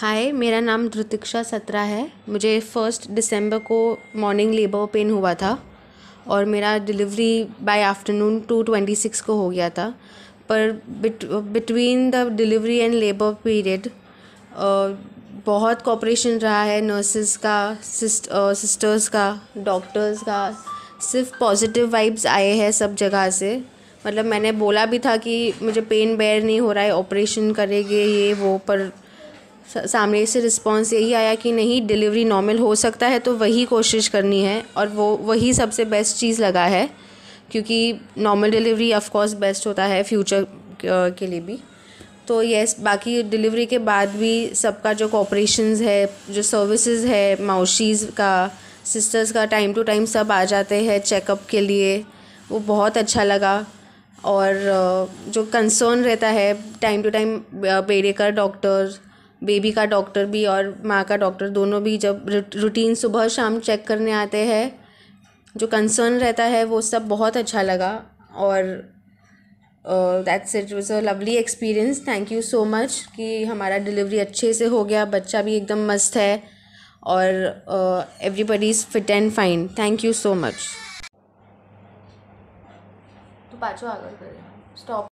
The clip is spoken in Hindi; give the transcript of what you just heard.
हाय मेरा नाम धृतिक्षा सत्रा है मुझे फ़र्स्ट दिसंबर को मॉर्निंग लेबर पेन हुआ था और मेरा delivery by afternoon two twenty six को हो गया था पर between the delivery and labour period बहुत कॉपरेशन रहा है नर्सेस का सिस्टर्स का डॉक्टर्स का सिर्फ पॉजिटिव वाइब्स आए हैं सब जगह से मतलब मैंने बोला भी था कि मुझे पेन बेयर नहीं हो रहा है ऑपरेशन करेंगे ये वो पर सामने से रिस्पॉन्स यही आया कि नहीं डिलीवरी नॉर्मल हो सकता है तो वही कोशिश करनी है और वो वही सबसे बेस्ट चीज़ लगा है क्योंकि नॉर्मल डिलीवरी ऑफकोर्स बेस्ट होता है फ्यूचर के लिए भी तो यस बाकी डिलीवरी के बाद भी सबका जो कॉपरेशन है जो सर्विसेज है माउशीज़ का सिस्टर्स का टाइम टू टाइम सब आ जाते हैं चेकअप के लिए वो बहुत अच्छा लगा और जो कंसर्न रहता है टाइम टू टाइम का डॉक्टर्स बेबी का डॉक्टर भी और माँ का डॉक्टर दोनों भी जब रूटीन सुबह शाम चेक करने आते हैं जो कंसर्न रहता है वो सब बहुत अच्छा लगा और that's it was a lovely experience thank you so much कि हमारा डिलीवरी अच्छे से हो गया बच्चा भी एकदम मस्त है और everybody is fit and fine thank you so much तो पाँचों आगे स्टॉप